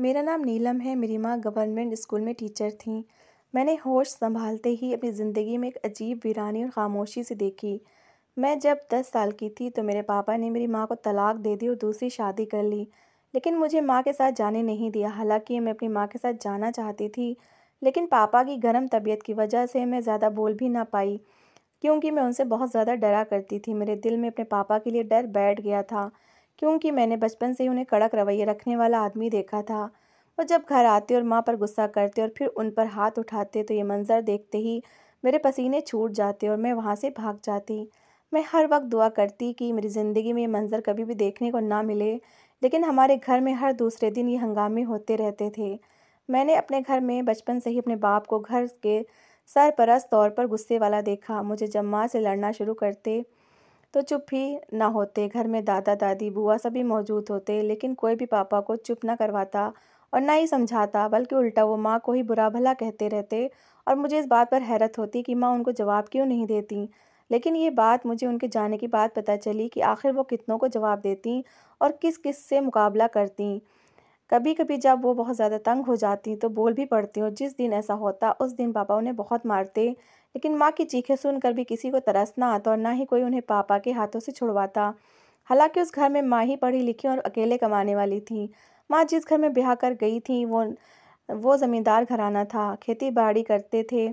मेरा नाम नीलम है मेरी माँ गवर्नमेंट स्कूल में टीचर थी मैंने होश संभालते ही अपनी ज़िंदगी में एक अजीब वीरानी और ख़ामोशी से देखी मैं जब दस साल की थी तो मेरे पापा ने मेरी माँ को तलाक दे दी और दूसरी शादी कर ली लेकिन मुझे माँ के साथ जाने नहीं दिया हालांकि मैं अपनी माँ के साथ जाना चाहती थी लेकिन पापा की गर्म तबीयत की वजह से मैं ज़्यादा बोल भी ना पाई क्योंकि मैं उनसे बहुत ज़्यादा डरा करती थी मेरे दिल में अपने पापा के लिए डर बैठ गया था क्योंकि मैंने बचपन से ही उन्हें कड़क रवैये रखने वाला आदमी देखा था वो जब घर आते और माँ पर गुस्सा करते और फिर उन पर हाथ उठाते तो ये मंज़र देखते ही मेरे पसीने छूट जाते और मैं वहाँ से भाग जाती मैं हर वक्त दुआ करती कि मेरी ज़िंदगी में ये मंज़र कभी भी देखने को ना मिले लेकिन हमारे घर में हर दूसरे दिन ये हंगामे होते रहते थे मैंने अपने घर में बचपन से ही अपने बाप को घर के सरपरस्त तौर पर गुस्से वाला देखा मुझे जब माँ से लड़ना शुरू करते तो चुप ही ना होते घर में दादा दादी बुआ सभी मौजूद होते लेकिन कोई भी पापा को चुप ना करवाता और ना ही समझाता बल्कि उल्टा वो माँ को ही बुरा भला कहते रहते और मुझे इस बात पर हैरत होती कि माँ उनको जवाब क्यों नहीं देती लेकिन ये बात मुझे उनके जाने के बाद पता चली कि आखिर वो कितनों को जवाब देती और किस किस से मुकाबला करती कभी कभी जब वो बहुत ज़्यादा तंग हो जाती तो बोल भी पड़ती और जिस दिन ऐसा होता उस दिन पापा उन्हें बहुत मारते लेकिन माँ की चीखें सुनकर भी किसी को तरस ना आता और ना ही कोई उन्हें पापा के हाथों से छुड़वाता हालांकि उस घर में माँ ही पढ़ी लिखी और अकेले कमाने वाली थी माँ जिस घर में ब्याह कर गई थी वो वो ज़मींदार घराना था खेती बाड़ी करते थे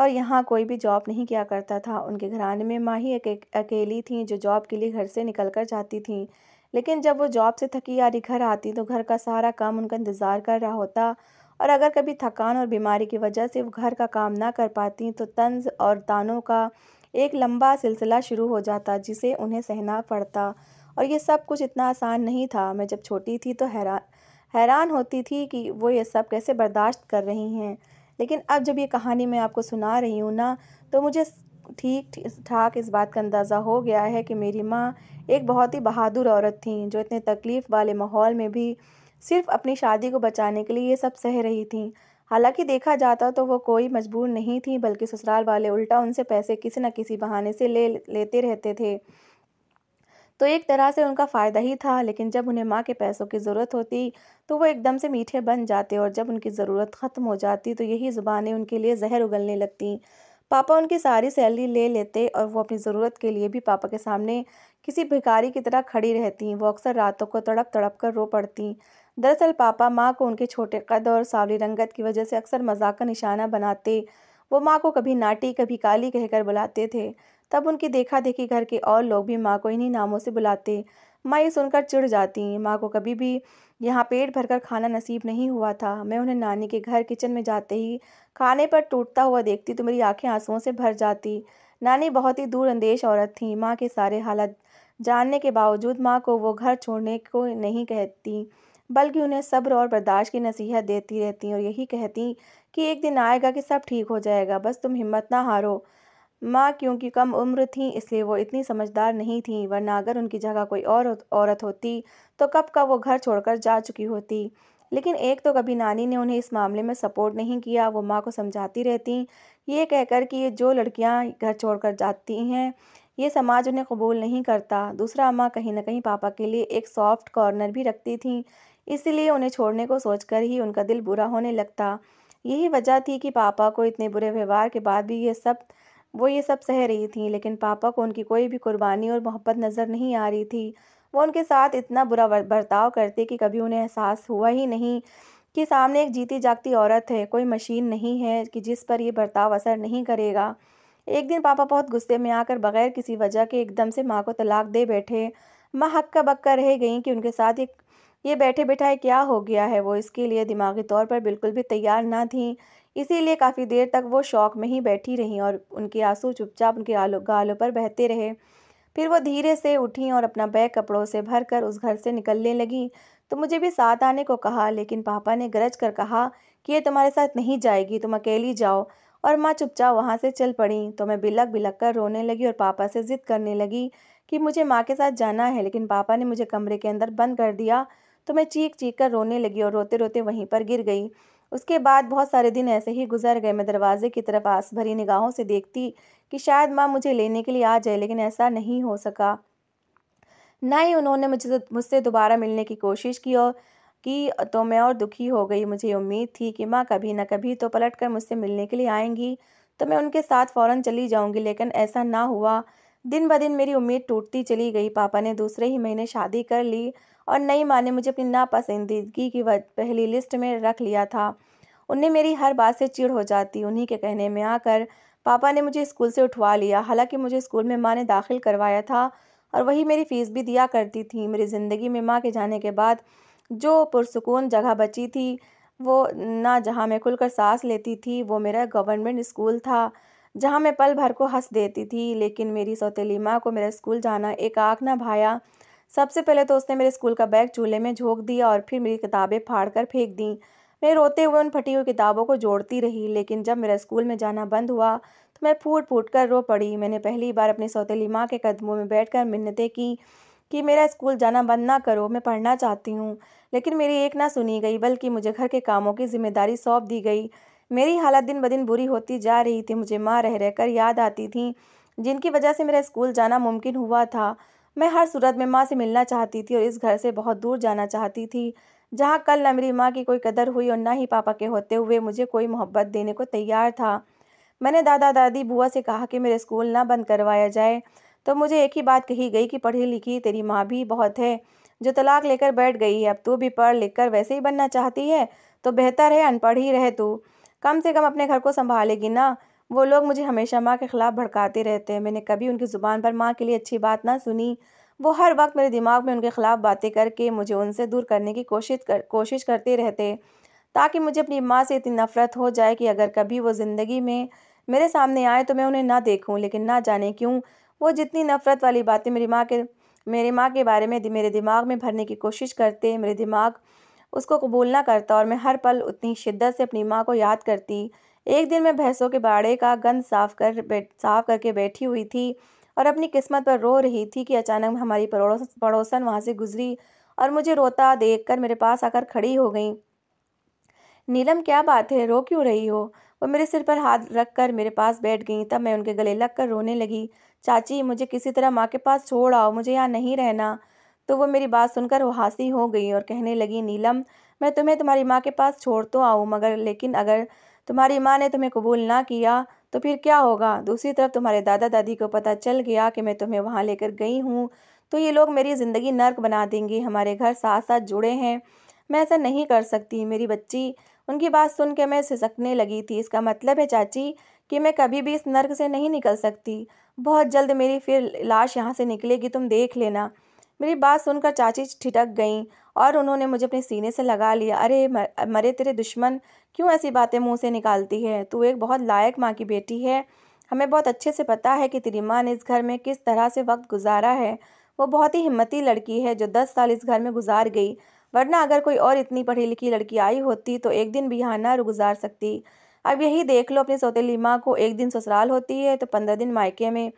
और यहाँ कोई भी जॉब नहीं किया करता था उनके घराने में माँ ही एक, एक अकेली थी जो जॉब के लिए घर से निकल कर जाती थी लेकिन जब वो जॉब से थकी यारी घर आती तो घर का सारा काम उनका इंतज़ार कर रहा होता और अगर कभी थकान और बीमारी की वजह से वो घर का काम ना कर पाती तो तंज और तानों का एक लंबा सिलसिला शुरू हो जाता जिसे उन्हें सहना पड़ता और ये सब कुछ इतना आसान नहीं था मैं जब छोटी थी तो हैरान हैरान होती थी कि वो ये सब कैसे बर्दाश्त कर रही हैं लेकिन अब जब ये कहानी मैं आपको सुना रही हूँ ना तो मुझे ठीक ठाक इस बात का अंदाज़ा हो गया है कि मेरी माँ एक बहुत ही बहादुर औरत थी जो इतने तकलीफ़ वाले माहौल में भी सिर्फ अपनी शादी को बचाने के लिए ये सब सह रही थीं हालांकि देखा जाता तो वो कोई मजबूर नहीं थी बल्कि ससुराल वाले उल्टा उनसे पैसे किसी न किसी बहाने से ले लेते रहते थे तो एक तरह से उनका फ़ायदा ही था लेकिन जब उन्हें माँ के पैसों की ज़रूरत होती तो वो एकदम से मीठे बन जाते और जब उनकी ज़रूरत ख़त्म हो जाती तो यही ज़ुबानें उनके लिए जहर उगलने लगती पापा उनकी सारी सैलरी ले लेते और वो अपनी ज़रूरत के लिए भी पापा के सामने किसी भिखारी की तरह खड़ी रहती वो अक्सर रातों को तड़प तड़प कर रो पड़ती दरअसल पापा माँ को उनके छोटे कद और सावली रंगत की वजह से अक्सर मजाक का निशाना बनाते वो माँ को कभी नाटी कभी काली कहकर बुलाते थे तब उनकी देखा देखी घर के और लोग भी माँ को इन्हीं नामों से बुलाते माँ ये सुनकर चिड़ जाती माँ को कभी भी यहाँ पेट भरकर खाना नसीब नहीं हुआ था मैं उन्हें नानी के घर किचन में जाते ही खाने पर टूटता हुआ देखती तो मेरी आंखें आंसुओं से भर जाती नानी बहुत ही दूर अंदेश औरत थी माँ के सारे हालात जानने के बावजूद माँ को वो घर छोड़ने को नहीं कहती बल्कि उन्हें सब्र और बर्दाश्त की नसीहत देती रहती और यही कहती कि एक दिन आएगा कि सब ठीक हो जाएगा बस तुम हिम्मत ना हारो माँ क्योंकि कम उम्र थी इसलिए वो इतनी समझदार नहीं थी वरना अगर उनकी जगह कोई और औरत होती तो कब का वो घर छोड़कर जा चुकी होती लेकिन एक तो कभी नानी ने उन्हें इस मामले में सपोर्ट नहीं किया वो माँ को समझाती रहती ये कहकर कि ये जो लड़कियाँ घर छोड़कर जाती हैं ये समाज उन्हें कबूल नहीं करता दूसरा अम्मा कहीं ना कहीं पापा के लिए एक सॉफ्ट कॉर्नर भी रखती थी इसीलिए उन्हें छोड़ने को सोचकर ही उनका दिल बुरा होने लगता यही वजह थी कि पापा को इतने बुरे व्यवहार के बाद भी ये सब वो ये सब सह रही थी लेकिन पापा को उनकी कोई भी कुर्बानी और मोहब्बत नज़र नहीं आ रही थी वो उनके साथ इतना बुरा बर्ताव करते कि कभी उन्हें एहसास हुआ ही नहीं कि सामने एक जीती जागती औरत है कोई मशीन नहीं है कि जिस पर ये बर्ताव असर नहीं करेगा एक दिन पापा बहुत गुस्से में आकर बगैर किसी वजह के एकदम से माँ को तलाक दे बैठे माँ हक्का बक्का रह गई कि उनके साथ एक ये बैठे बैठाए क्या हो गया है वो इसके लिए दिमागी तौर पर बिल्कुल भी तैयार ना थी इसीलिए काफ़ी देर तक वो शौक में ही बैठी रहीं और उनके आंसू चुपचाप उनके आलो गालों पर बहते रहे फिर वो धीरे से उठी और अपना बैग कपड़ों से भर कर उस घर से निकलने लगी तो मुझे भी साथ आने को कहा लेकिन पापा ने गरज कर कहा कि ये तुम्हारे साथ नहीं जाएगी तुम अकेली जाओ और माँ चुपचाप वहाँ से चल पड़ी तो मैं बिलक बिलक कर रोने लगी और पापा से ज़िद करने लगी कि मुझे माँ के साथ जाना है लेकिन पापा ने मुझे कमरे के अंदर बंद कर दिया तो मैं चीख चीख कर रोने लगी और रोते रोते वहीं पर गिर गई उसके बाद बहुत सारे दिन ऐसे ही गुजर गए मैं दरवाजे की तरफ आस भरी निगाहों से देखती कि शायद माँ मुझे लेने के लिए आ जाए लेकिन ऐसा नहीं हो सका ना ही उन्होंने मुझे मुझसे दोबारा मिलने की कोशिश की और कि तो मैं और दुखी हो गई मुझे उम्मीद थी कि माँ कभी ना कभी तो पलट कर मुझसे मिलने के लिए आएंगी तो मैं उनके साथ फ़ौरन चली जाऊंगी लेकिन ऐसा ना हुआ दिन ब दिन मेरी उम्मीद टूटती चली गई पापा ने दूसरे ही महीने शादी कर ली और नई माँ ने मुझे अपनी नापसंदीदगी की पहली लिस्ट में रख लिया था उन्हें मेरी हर बात से चिड़ हो जाती उन्हीं के कहने में आकर पापा ने मुझे स्कूल से उठवा लिया हालांकि मुझे स्कूल में माँ ने दाखिल करवाया था और वही मेरी फ़ीस भी दिया करती थी मेरी ज़िंदगी में माँ के जाने के बाद जो पुरसकून जगह बची थी वो ना जहाँ मैं खुलकर सांस लेती थी वो मेरा गवर्नमेंट स्कूल था जहाँ मैं पल भर को हंस देती थी लेकिन मेरी सौतेली माँ को मेरा स्कूल जाना एक आँख ना भाया सबसे पहले तो उसने मेरे स्कूल का बैग चूल्हे में झोंक दिया और फिर मेरी किताबें फाड़ कर फेंक दी मैं रोते हुए उन फटी हुई किताबों को जोड़ती रही लेकिन जब मेरा स्कूल में जाना बंद हुआ तो मैं फूट फूट कर रो पड़ी मैंने पहली बार अपनी सौतेली माँ के कदमों में बैठ कर मिन्नतें की कि मेरा स्कूल जाना बंद ना करो मैं पढ़ना चाहती हूँ लेकिन मेरी एक ना सुनी गई बल्कि मुझे घर के कामों की जिम्मेदारी सौंप दी गई मेरी हालत दिन ब दिन बुरी होती जा रही थी मुझे माँ रह रहकर याद आती थी जिनकी वजह से मेरा स्कूल जाना मुमकिन हुआ था मैं हर सूरत में माँ से मिलना चाहती थी और इस घर से बहुत दूर जाना चाहती थी जहाँ कल न मेरी माँ की कोई कदर हुई और ना ही पापा के होते हुए मुझे कोई मोहब्बत देने को तैयार था मैंने दादा दादी बुआ से कहा कि मेरे स्कूल ना बंद करवाया जाए तो मुझे एक ही बात कही गई कि पढ़ी लिखी तेरी माँ भी बहुत है जो तलाक लेकर बैठ गई है अब तू भी पढ़ लिख कर वैसे ही बनना चाहती है तो बेहतर है अनपढ़ ही रहे तू कम से कम अपने घर को संभालेगी ना वो लोग मुझे हमेशा माँ के ख़िलाफ़ भड़काते रहते हैं मैंने कभी उनकी ज़ुबान पर माँ के लिए अच्छी बात ना सुनी वो हर वक्त मेरे दिमाग में उनके ख़िलाफ़ बातें करके मुझे उनसे दूर करने की कोशिश कर कोशिश करते रहते ताकि मुझे अपनी माँ से इतनी नफ़रत हो जाए कि अगर कभी वो ज़िंदगी में मेरे सामने आए तो मैं उन्हें ना देखूँ लेकिन ना जाने क्यों वो जितनी नफ़रत वाली बातें मेरी माँ के मेरी माँ के बारे में मेरे दिमाग में भरने की कोशिश करते मेरे दिमाग उसको कबूल ना करता और मैं हर पल उतनी शिद्दत से अपनी माँ को याद करती एक दिन मैं भैंसों के बाड़े का गंद साफ कर साफ करके बैठी हुई थी और अपनी किस्मत पर रो रही थी कि अचानक हमारी पड़ोस पड़ोसन वहाँ से गुजरी और मुझे रोता देखकर मेरे पास आकर खड़ी हो गई नीलम क्या बात है रो क्यों रही हो वो मेरे सिर पर हाथ रख कर मेरे पास बैठ गई तब मैं उनके गले लग कर रोने लगी चाची मुझे किसी तरह माँ के पास छोड़ आओ मुझे यहाँ नहीं रहना तो वो मेरी बात सुनकर वो हाँसी हो गई और कहने लगी नीलम मैं तुम्हें तुम्हारी माँ के पास छोड़ तो आऊँ मगर लेकिन अगर तुम्हारी माँ ने तुम्हें कबूल ना किया तो फिर क्या होगा दूसरी तरफ तुम्हारे दादा दादी को पता चल गया कि मैं तुम्हें वहाँ लेकर गई हूँ तो ये लोग मेरी ज़िंदगी नर्क बना देंगे हमारे घर साथ साथ जुड़े हैं मैं ऐसा नहीं कर सकती मेरी बच्ची उनकी बात सुन के मैं सिसकने लगी थी इसका मतलब है चाची कि मैं कभी भी इस नर्क से नहीं निकल सकती बहुत जल्द मेरी फिर लाश यहाँ से निकलेगी तुम देख लेना मेरी बात सुनकर चाची ठिठक गईं और उन्होंने मुझे अपने सीने से लगा लिया अरे मरे तेरे दुश्मन क्यों ऐसी बातें मुंह से निकालती है तू एक बहुत लायक माँ की बेटी है हमें बहुत अच्छे से पता है कि तेरी माँ ने इस घर में किस तरह से वक्त गुजारा है वो बहुत ही हिम्मती लड़की है जो दस साल इस घर में गुजार गई वरना अगर कोई और इतनी पढ़ी लिखी लड़की आई होती तो एक दिन भी यहाँ ना गुजार सकती अब यही देख लो अपनी सौतेली माँ को एक दिन ससुराल होती है तो पंद्रह दिन मायके में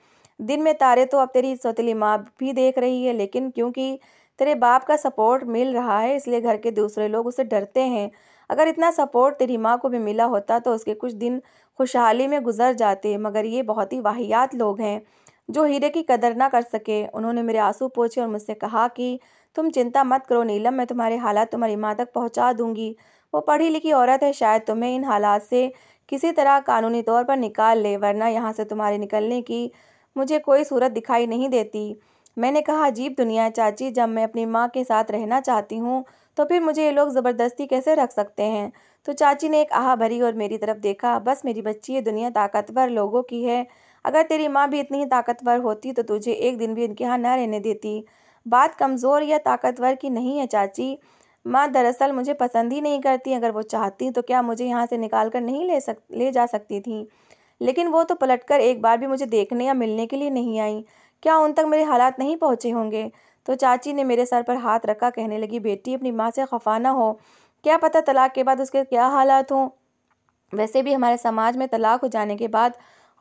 दिन में तारे तो अब तेरी सौतीली माँ भी देख रही है लेकिन क्योंकि तेरे बाप का सपोर्ट मिल रहा है इसलिए घर के दूसरे लोग उसे डरते हैं अगर इतना सपोर्ट तेरी माँ को भी मिला होता तो उसके कुछ दिन खुशहाली में गुजर जाते मगर ये बहुत ही वाहियात लोग हैं जो हीरे की कदर ना कर सके उन्होंने मेरे आंसू पोछे और मुझसे कहा कि तुम चिंता मत करो नीलम मैं तुम्हारे हालात तुम्हारी माँ तक पहुँचा दूंगी वो पढ़ी लिखी औरत है शायद तुम्हें इन हालात से किसी तरह कानूनी तौर पर निकाल ले वरना यहाँ से तुम्हारे निकलने की मुझे कोई सूरत दिखाई नहीं देती मैंने कहा अजीब दुनिया चाची जब मैं अपनी माँ के साथ रहना चाहती हूँ तो फिर मुझे ये लोग ज़बरदस्ती कैसे रख सकते हैं तो चाची ने एक आह भरी और मेरी तरफ देखा बस मेरी बच्ची ये दुनिया ताकतवर लोगों की है अगर तेरी माँ भी इतनी ही ताकतवर होती तो तुझे एक दिन भी इनके यहाँ न रहने देती बात कमज़ोर या ताकतवर की नहीं है चाची माँ दरअसल मुझे पसंद ही नहीं करती अगर वो चाहती तो क्या मुझे यहाँ से निकाल कर नहीं ले सक ले जा सकती थी लेकिन वो तो पलट कर एक बार भी मुझे देखने या मिलने के लिए नहीं आई क्या उन तक मेरे हालात नहीं पहुँचे होंगे तो चाची ने मेरे सर पर हाथ रखा कहने लगी बेटी अपनी माँ से खफा ना हो क्या पता तलाक के बाद उसके क्या हालात हों वैसे भी हमारे समाज में तलाक हो जाने के बाद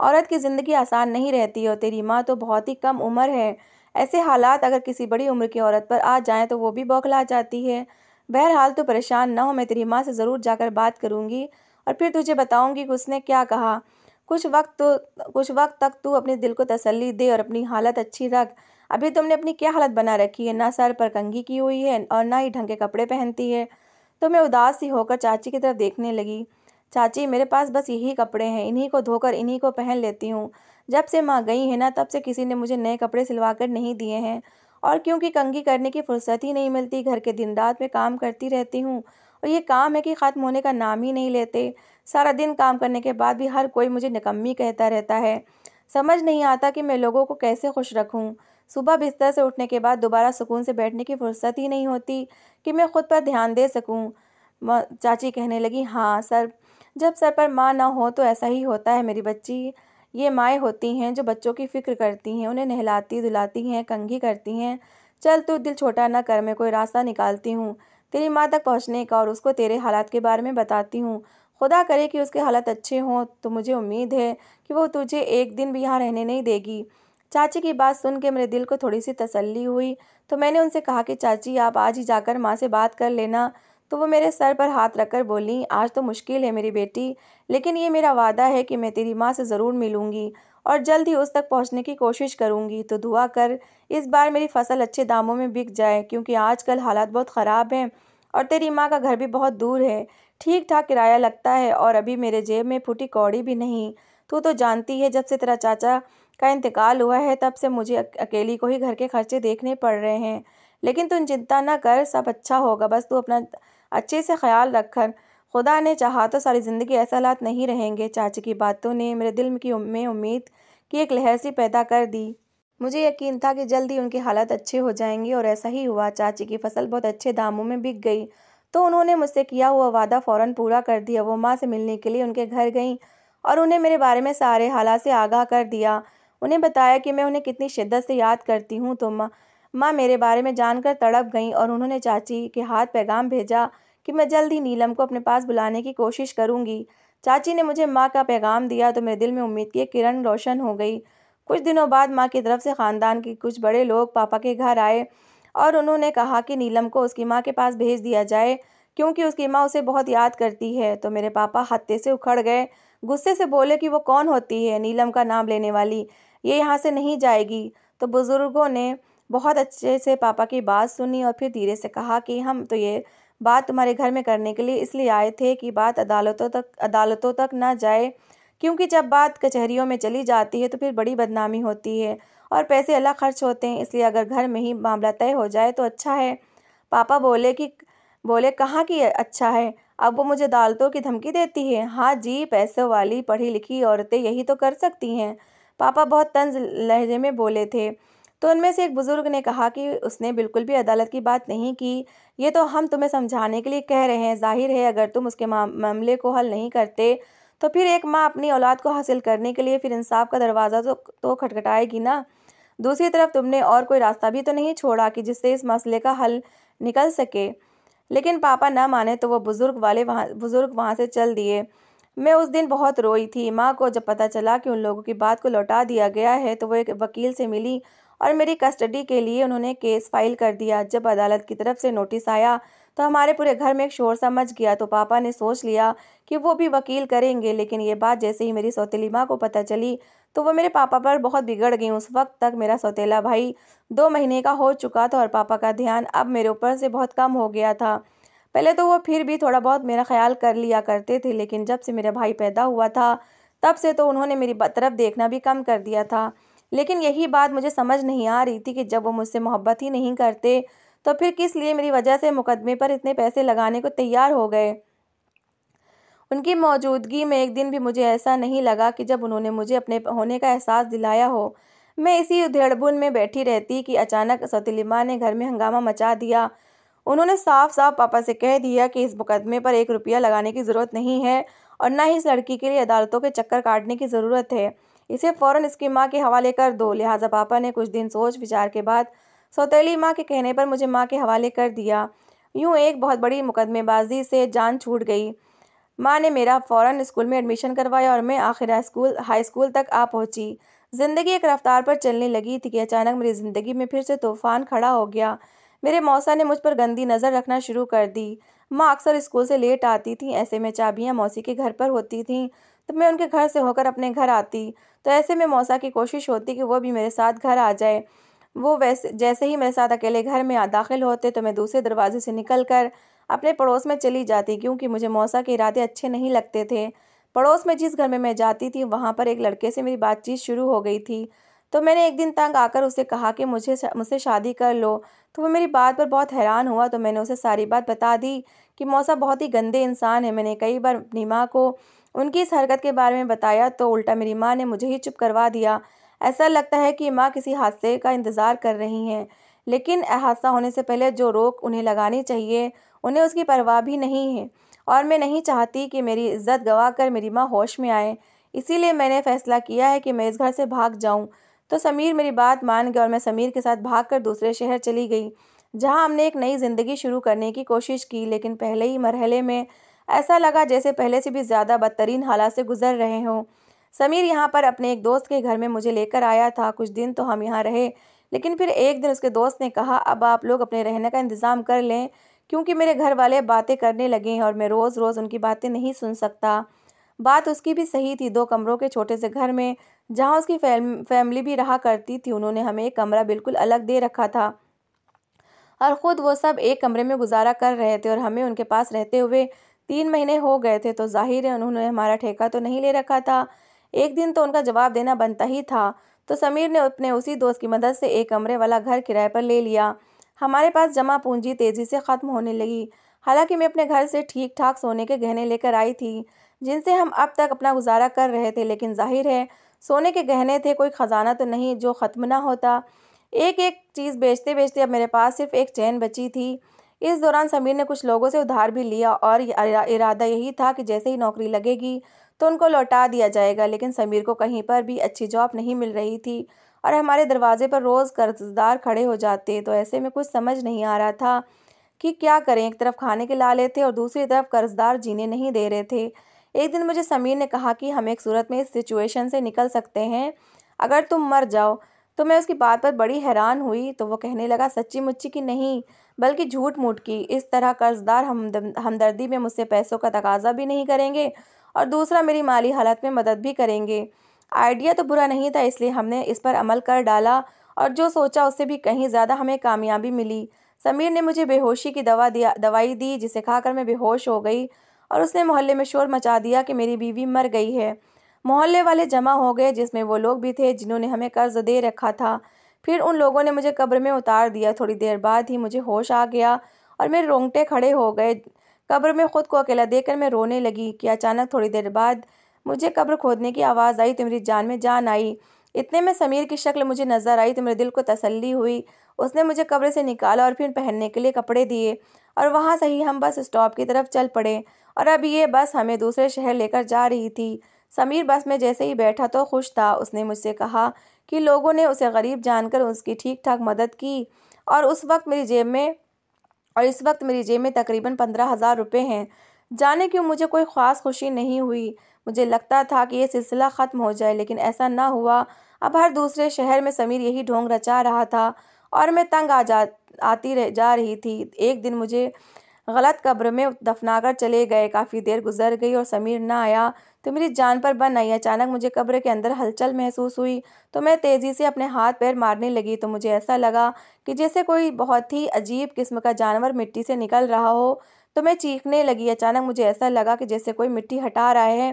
औरत की ज़िंदगी आसान नहीं रहती और तेरी माँ तो बहुत ही कम उम्र है ऐसे हालात अगर किसी बड़ी उम्र की औरत पर आ जाएं तो वो भी बौखला जाती है बहरहाल तो परेशान ना हो मैं तेरी माँ से ज़रूर जाकर बात करूँगी और फिर तुझे बताऊँगी कि उसने क्या कहा कुछ वक्त तो कुछ वक्त तक तू अपने दिल को तसल्ली दे और अपनी हालत अच्छी रख अभी तुमने अपनी क्या हालत बना रखी है ना सर पर कंगी की हुई है और ना ही ढंग के कपड़े पहनती है तो मैं उदास ही होकर चाची की तरफ देखने लगी चाची मेरे पास बस यही कपड़े हैं इन्हीं को धोकर इन्हीं को पहन लेती हूँ जब से माँ गई है ना तब से किसी ने मुझे नए कपड़े सिलवा कर नहीं दिए हैं और क्योंकि कंगी करने की फुर्सत ही नहीं मिलती घर के दिन रात में काम करती रहती हूँ और ये काम है कि ख़त्म होने का नाम ही नहीं लेते सारा दिन काम करने के बाद भी हर कोई मुझे निकम्मी कहता रहता है समझ नहीं आता कि मैं लोगों को कैसे खुश रखूं सुबह बिस्तर से उठने के बाद दोबारा सुकून से बैठने की फुर्सत ही नहीं होती कि मैं खुद पर ध्यान दे सकूं चाची कहने लगी हाँ सर जब सर पर माँ ना हो तो ऐसा ही होता है मेरी बच्ची ये माएँ होती हैं जो बच्चों की फ़िक्र करती हैं उन्हें नहलाती धुलाती हैं कंघी करती हैं चल तू दिल छोटा ना कर मैं कोई रास्ता निकालती हूँ तेरी माँ तक पहुँचने का और उसको तेरे हालात के बारे में बताती हूँ खुदा करे कि उसके हालत अच्छे हों तो मुझे उम्मीद है कि वो तुझे एक दिन भी यहाँ रहने नहीं देगी चाची की बात सुन के मेरे दिल को थोड़ी सी तसल्ली हुई तो मैंने उनसे कहा कि चाची आप आज ही जाकर माँ से बात कर लेना तो वो मेरे सर पर हाथ रखकर बोली आज तो मुश्किल है मेरी बेटी लेकिन ये मेरा वादा है कि मैं तेरी माँ से ज़रूर मिलूँगी और जल्द ही उस तक पहुँचने की कोशिश करूँगी तो दुआ कर इस बार मेरी फसल अच्छे दामों में बिक जाए क्योंकि आजकल हालात बहुत ख़राब हैं और तेरी माँ का घर भी बहुत दूर है ठीक ठाक किराया लगता है और अभी मेरे जेब में फूटी कौड़ी भी नहीं तू तो जानती है जब से तेरा चाचा का इंतकाल हुआ है तब से मुझे अकेली को ही घर के खर्चे देखने पड़ रहे हैं लेकिन तुम चिंता ना कर सब अच्छा होगा बस तू अपना अच्छे से ख्याल रखन खुदा ने चाहा तो सारी ज़िंदगी ऐसा लात नहीं रहेंगे चाची की बातों ने मेरे दिल की में उम्मीद की एक लहर सी पैदा कर दी मुझे यकीन था कि जल्द ही उनकी हालत अच्छे हो जाएंगी और ऐसा ही हुआ चाची की फसल बहुत अच्छे दामों में बिक गई तो उन्होंने मुझसे किया हुआ वादा फ़ौरन पूरा कर दिया वो माँ से मिलने के लिए उनके घर गईं और उन्हें मेरे बारे में सारे हालात से आगाह कर दिया उन्हें बताया कि मैं उन्हें कितनी शिद्दत से याद करती हूँ तो माँ माँ मेरे बारे में जानकर तड़प गईं और उन्होंने चाची के हाथ पैगाम भेजा कि मैं जल्द ही नीलम को अपने पास बुलाने की कोशिश करूँगी चाची ने मुझे माँ का पैगाम दिया तो मेरे दिल में उम्मीद की किरण रोशन हो गई कुछ दिनों बाद माँ की तरफ से ख़ानदान के कुछ बड़े लोग पापा के घर आए और उन्होंने कहा कि नीलम को उसकी माँ के पास भेज दिया जाए क्योंकि उसकी माँ उसे बहुत याद करती है तो मेरे पापा हत्ते से उखड़ गए गुस्से से बोले कि वो कौन होती है नीलम का नाम लेने वाली ये यहाँ से नहीं जाएगी तो बुज़ुर्गों ने बहुत अच्छे से पापा की बात सुनी और फिर धीरे से कहा कि हम तो ये बात तुम्हारे घर में करने के लिए इसलिए आए थे कि बात अदालतों तक अदालतों तक ना जाए क्योंकि जब बात कचहरियों में चली जाती है तो फिर बड़ी बदनामी होती है और पैसे अलग खर्च होते हैं इसलिए अगर घर में ही मामला तय हो जाए तो अच्छा है पापा बोले कि बोले कहाँ की अच्छा है अब वो मुझे दालतों की धमकी देती है हाँ जी पैसों वाली पढ़ी लिखी औरतें यही तो कर सकती हैं पापा बहुत तंज लहजे में बोले थे तो उनमें से एक बुज़ुर्ग ने कहा कि उसने बिल्कुल भी अदालत की बात नहीं की ये तो हम तुम्हें समझाने के लिए कह रहे हैं जाहिर है अगर तुम उसके मामले को हल नहीं करते तो फिर एक माँ अपनी औलाद को हासिल करने के लिए फिर इंसाफ का दरवाज़ा तो तो खटखटाएगी ना दूसरी तरफ तुमने और कोई रास्ता भी तो नहीं छोड़ा कि जिससे इस मसले का हल निकल सके लेकिन पापा ना माने तो वो बुज़ुर्ग वाले वहाँ बुज़ुर्ग वहाँ से चल दिए मैं उस दिन बहुत रोई थी माँ को जब पता चला कि उन लोगों की बात को लौटा दिया गया है तो वो एक वकील से मिली और मेरी कस्टडी के लिए उन्होंने केस फाइल कर दिया जब अदालत की तरफ से नोटिस आया तो हमारे पूरे घर में एक शोर समझ गया तो पापा ने सोच लिया कि वो भी वकील करेंगे लेकिन ये बात जैसे ही मेरी सौतेली माँ को पता चली तो वो मेरे पापा पर बहुत बिगड़ गई उस वक्त तक मेरा सौतेला भाई दो महीने का हो चुका था और पापा का ध्यान अब मेरे ऊपर से बहुत कम हो गया था पहले तो वो फिर भी थोड़ा बहुत मेरा ख्याल कर लिया करते थे लेकिन जब से मेरा भाई पैदा हुआ था तब से तो उन्होंने मेरी तरफ देखना भी कम कर दिया था लेकिन यही बात मुझे समझ नहीं आ रही थी कि जब वो मुझसे मोहब्बत ही नहीं करते तो फिर किस लिए मेरी वजह से मुकदमे पर इतने पैसे लगाने को तैयार हो गए उनकी मौजूदगी में एक दिन भी मुझे ऐसा नहीं लगा कि जब उन्होंने मुझे अपने होने का एहसास दिलाया हो मैं इसी उधेड़बुन में बैठी रहती कि अचानक सतीलिमा ने घर में हंगामा मचा दिया उन्होंने साफ साफ पापा से कह दिया कि इस मुकदमे पर एक रुपया लगाने की ज़रूरत नहीं है और ना ही इस लड़की के लिए अदालतों के चक्कर काटने की ज़रूरत है इसे फ़ौरन इसकी माँ के हवाले कर दो लिहाजा पापा ने कुछ दिन सोच विचार के बाद सौतीली माँ के कहने पर मुझे माँ के हवाले कर दिया यूँ एक बहुत बड़ी मुकदमेबाजी से जान छूट गई माँ ने मेरा फ़ौरन स्कूल में एडमिशन करवाया और मैं आखिर स्कूल हाई स्कूल तक आ पहुँची ज़िंदगी एक रफ्तार पर चलने लगी थी कि अचानक मेरी ज़िंदगी में फिर से तूफान खड़ा हो गया मेरे मौसा ने मुझ पर गंदी नज़र रखना शुरू कर दी माँ अक्सर स्कूल से लेट आती थी ऐसे में चाबियाँ मौसी के घर पर होती थी तो मैं उनके घर से होकर अपने घर आती तो ऐसे में मौसा की कोशिश होती कि वह भी मेरे साथ घर आ जाए वो वैसे जैसे ही मेरे साथ अकेले घर में दाखिल होते तो मैं दूसरे दरवाजे से निकल कर अपने पड़ोस में चली जाती क्योंकि मुझे मौसा के इरादे अच्छे नहीं लगते थे पड़ोस में जिस घर में मैं जाती थी वहाँ पर एक लड़के से मेरी बातचीत शुरू हो गई थी तो मैंने एक दिन तंग आकर उसे कहा कि मुझे मुझसे शादी कर लो तो वो मेरी बात पर बहुत हैरान हुआ तो मैंने उसे सारी बात बता दी कि मौसा बहुत ही गंदे इंसान है मैंने कई बार अपनी माँ को उनकी इस हरकत के बारे में बताया तो उल्टा मेरी माँ ने मुझे ही चुप करवा दिया ऐसा लगता है कि माँ किसी हादसे का इंतज़ार कर रही हैं लेकिन हादसा होने से पहले जो रोक उन्हें लगानी चाहिए उन्हें उसकी परवाह भी नहीं है और मैं नहीं चाहती कि मेरी इज्जत गवा कर मेरी माँ होश में आए इसीलिए मैंने फैसला किया है कि मैं इस घर से भाग जाऊँ तो समीर मेरी बात मान गया और मैं समीर के साथ भाग कर दूसरे शहर चली गई जहाँ हमने एक नई ज़िंदगी शुरू करने की कोशिश की लेकिन पहले ही मरहले में ऐसा लगा जैसे पहले से भी ज़्यादा बदतरीन हालात से गुजर रहे हों समीर यहाँ पर अपने एक दोस्त के घर में मुझे लेकर आया था कुछ दिन तो हम यहाँ रहे लेकिन फिर एक दिन उसके दोस्त ने कहा अब आप लोग अपने रहने का इंतज़ाम कर लें क्योंकि मेरे घर वाले बातें करने लगे हैं और मैं रोज़ रोज़ उनकी बातें नहीं सुन सकता बात उसकी भी सही थी दो कमरों के छोटे से घर में जहाँ उसकी फैम, फैमिली भी रहा करती थी उन्होंने हमें एक कमरा बिल्कुल अलग दे रखा था और ख़ुद वो सब एक कमरे में गुजारा कर रहे थे और हमें उनके पास रहते हुए तीन महीने हो गए थे तो जाहिर है उन्होंने हमारा ठेका तो नहीं ले रखा था एक दिन तो उनका जवाब देना बनता ही था तो समीर ने अपने उसी दोस्त की मदद से एक कमरे वाला घर किराए पर ले लिया हमारे पास जमा पूंजी तेज़ी से ख़त्म होने लगी हालांकि मैं अपने घर से ठीक ठाक सोने के गहने लेकर आई थी जिनसे हम अब तक अपना गुजारा कर रहे थे लेकिन जाहिर है सोने के गहने थे कोई ख़जाना तो नहीं जो ख़त्म ना होता एक एक चीज़ बेचते बेचते अब मेरे पास सिर्फ एक चैन बची थी इस दौरान समीर ने कुछ लोगों से उधार भी लिया और इरादा यही था कि जैसे ही नौकरी लगेगी तो उनको लौटा दिया जाएगा लेकिन समीर को कहीं पर भी अच्छी जॉब नहीं मिल रही थी और हमारे दरवाजे पर रोज़ कर्जदार खड़े हो जाते तो ऐसे में कुछ समझ नहीं आ रहा था कि क्या करें एक तरफ खाने के लाले थे और दूसरी तरफ कर्जदार जीने नहीं दे रहे थे एक दिन मुझे समीर ने कहा कि हम एक सूरत में इस सिचुएशन से निकल सकते हैं अगर तुम मर जाओ तो मैं उसकी बात पर बड़ी हैरान हुई तो वो कहने लगा सच्ची मुच्ची की नहीं बल्कि झूठ मूठ की इस तरह कर्जदार हमदर्दी में मुझसे पैसों का तकाजा भी नहीं करेंगे और दूसरा मेरी माली हालत में मदद भी करेंगे आइडिया तो बुरा नहीं था इसलिए हमने इस पर अमल कर डाला और जो सोचा उससे भी कहीं ज़्यादा हमें कामयाबी मिली समीर ने मुझे बेहोशी की दवा दिया दवाई दी जिसे खाकर मैं बेहोश हो गई और उसने मोहल्ले में शोर मचा दिया कि मेरी बीवी मर गई है मोहल्ले वाले जमा हो गए जिसमें वो लोग भी थे जिन्होंने हमें कर्ज दे रखा था फिर उन लोगों ने मुझे कब्र में उतार दिया थोड़ी देर बाद ही मुझे होश आ गया और मेरे रोंगटे खड़े हो गए कब्र में खुद को अकेला देखकर मैं रोने लगी कि अचानक थोड़ी देर बाद मुझे कब्र खोदने की आवाज़ आई तो मेरी जान में जान आई इतने में समीर की शक्ल मुझे नज़र आई तो मेरे दिल को तसल्ली हुई उसने मुझे कब्र से निकाला और फिर पहनने के लिए कपड़े दिए और वहाँ से ही हम बस स्टॉप की तरफ चल पड़े और अब ये बस हमें दूसरे शहर लेकर जा रही थी समीर बस में जैसे ही बैठा तो खुश था उसने मुझसे कहा कि लोगों ने उसे गरीब जानकर उसकी ठीक ठाक मदद की और उस वक्त मेरी जेब में और इस वक्त मेरी जेब में तकरीबन पंद्रह हज़ार रुपये हैं जाने क्यों मुझे कोई ख़ास खुशी नहीं हुई मुझे लगता था कि ये सिलसिला ख़त्म हो जाए लेकिन ऐसा ना हुआ अब हर दूसरे शहर में समीर यही ढोंग रचा रहा था और मैं तंग आ जा आती रह जा रही थी एक दिन मुझे गलत कब्र में दफनाकर चले गए काफ़ी देर गुजर गई और समीर ना आया तो मेरी जान पर बन आई अचानक मुझे कब्र के अंदर हलचल महसूस हुई तो मैं तेज़ी से अपने हाथ पैर मारने लगी तो मुझे ऐसा लगा कि जैसे कोई बहुत ही अजीब किस्म का जानवर मिट्टी से निकल रहा हो तो मैं चीखने लगी अचानक मुझे ऐसा लगा कि जैसे कोई मिट्टी हटा रहा है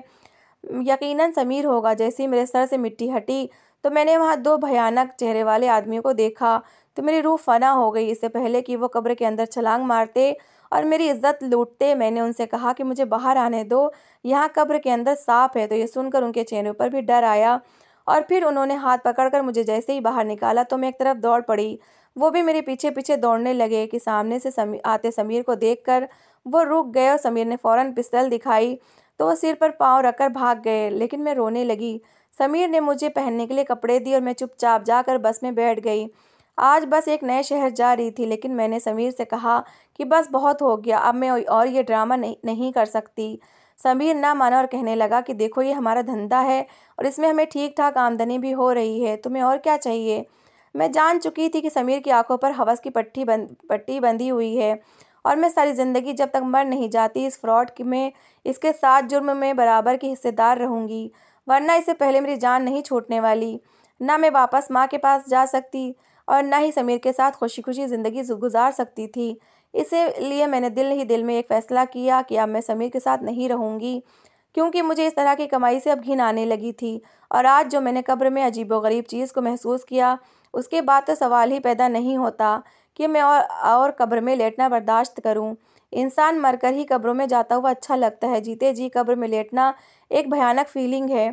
यकीनन समीर होगा जैसे ही मेरे सर से मिट्टी हटी तो मैंने वहाँ दो भयानक चेहरे वाले आदमियों को देखा तो मेरी रूह फना हो गई इससे पहले कि वो कब्र के अंदर छलांग मारते और मेरी इज्जत लूटते मैंने उनसे कहा कि मुझे बाहर आने दो यहाँ कब्र के अंदर साफ है तो ये सुनकर उनके चेहरे पर भी डर आया और फिर उन्होंने हाथ पकड़कर मुझे जैसे ही बाहर निकाला तो मैं एक तरफ दौड़ पड़ी वो भी मेरे पीछे पीछे दौड़ने लगे कि सामने से समी, आते समीर को कर वो रुक गए और समीर ने फ़ौरन पिस्तल दिखाई तो वो सिर पर पाँव रखकर भाग गए लेकिन मैं रोने लगी समीर ने मुझे पहनने के लिए कपड़े दिए और मैं चुपचाप जाकर बस में बैठ गई आज बस एक नए शहर जा रही थी लेकिन मैंने समीर से कहा कि बस बहुत हो गया अब मैं और ये ड्रामा नहीं नहीं कर सकती समीर ना माना और कहने लगा कि देखो ये हमारा धंधा है और इसमें हमें ठीक ठाक आमदनी भी हो रही है तुम्हें और क्या चाहिए मैं जान चुकी थी कि समीर की आंखों पर हवस की पट्टी बंद पट्टी बंधी हुई है और मैं सारी ज़िंदगी जब तक मर नहीं जाती इस फ्रॉड में इसके साथ जुर्म में बराबर की हिस्सेदार रहूँगी वरना इससे पहले मेरी जान नहीं छूटने वाली ना मैं वापस माँ के पास जा सकती और ना ही समीर के साथ खुशी खुशी ज़िंदगी गुजार सकती थी इसलिए मैंने दिल ही दिल में एक फ़ैसला किया कि अब मैं समीर के साथ नहीं रहूँगी क्योंकि मुझे इस तरह की कमाई से अब घिन आने लगी थी और आज जो मैंने कब्र में अजीब गरीब चीज़ को महसूस किया उसके बाद तो सवाल ही पैदा नहीं होता कि मैं और और कब्र में लेटना बर्दाश्त करूं। इंसान मरकर ही कब्रों में जाता हुआ अच्छा लगता है जीते जी कब्र में लेटना एक भयानक फीलिंग है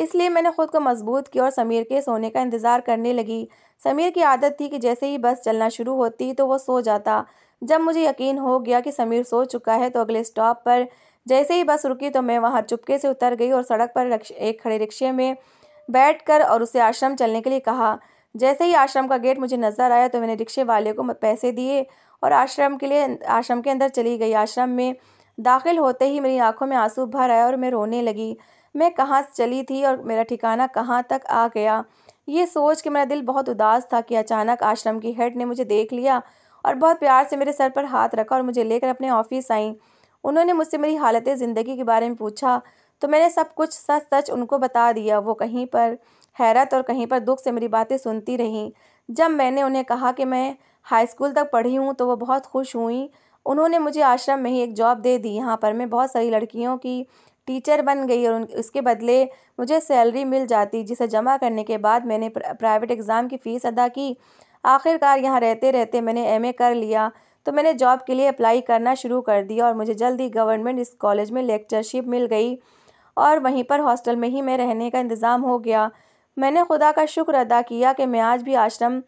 इसलिए मैंने खुद को मजबूत किया और समीर के सोने का इंतज़ार करने लगी समीर की आदत थी कि जैसे ही बस चलना शुरू होती तो वो सो जाता जब मुझे यकीन हो गया कि समीर सो चुका है तो अगले स्टॉप पर जैसे ही बस रुकी तो मैं वहाँ चुपके से उतर गई और सड़क पर एक खड़े रिक्शे में बैठ और उसे आश्रम चलने के लिए कहा जैसे ही आश्रम का गेट मुझे नज़र आया तो मैंने रिक्शे वाले को पैसे दिए और आश्रम के लिए अं, आश्रम के अंदर चली गई आश्रम में दाखिल होते ही मेरी आंखों में आंसू भर आया और मैं रोने लगी मैं कहाँ से चली थी और मेरा ठिकाना कहाँ तक आ गया ये सोच के मेरा दिल बहुत उदास था कि अचानक आश्रम की हेड ने मुझे देख लिया और बहुत प्यार से मेरे सर पर हाथ रखा और मुझे लेकर अपने ऑफिस आई उन्होंने मुझसे मेरी हालत ज़िंदगी के बारे में पूछा तो मैंने सब कुछ सच सच उनको बता दिया वो कहीं पर हैरत और कहीं पर दुख से मेरी बातें सुनती रहीं जब मैंने उन्हें कहा कि मैं हाई स्कूल तक पढ़ी हूँ तो वो बहुत खुश हुई उन्होंने मुझे आश्रम में ही एक जॉब दे दी यहाँ पर मैं बहुत सारी लड़कियों की टीचर बन गई और उसके बदले मुझे सैलरी मिल जाती जिसे जमा करने के बाद मैंने प्राइवेट एग्ज़ाम की फ़ीस अदा की आखिरकार यहाँ रहते रहते मैंने एमए कर लिया तो मैंने जॉब के लिए अप्लाई करना शुरू कर दिया और मुझे जल्द ही गवर्नमेंट इस कॉलेज में लेक्चरशिप मिल गई और वहीं पर हॉस्टल में ही मैं रहने का इंतज़ाम हो गया मैंने खुदा का शुक्र अदा किया कि मैं आज भी आश्रम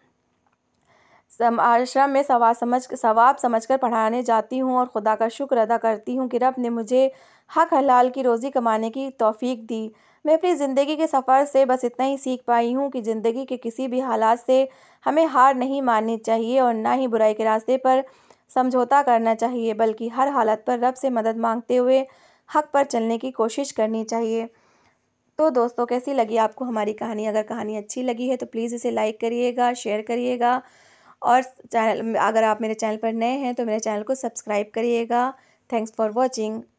आश्रम में सवाब समझ सवाब समझ कर पढ़ाने जाती हूँ और खुदा का शुक्र अदा करती हूँ कि रब ने मुझे हक हलाल की रोज़ी कमाने की तौफीक दी मैं अपनी ज़िंदगी के सफ़र से बस इतना ही सीख पाई हूँ कि ज़िंदगी के किसी भी हालात से हमें हार नहीं माननी चाहिए और ना ही बुराई के रास्ते पर समझौता करना चाहिए बल्कि हर हालत पर रब से मदद मांगते हुए हक पर चलने की कोशिश करनी चाहिए तो दोस्तों कैसी लगी आपको हमारी कहानी अगर कहानी अच्छी लगी है तो प्लीज़ इसे लाइक करिएगा शेयर करिएगा और चैनल अगर आप मेरे चैनल पर नए हैं तो मेरे चैनल को सब्सक्राइब करिएगा थैंक्स फॉर वॉचिंग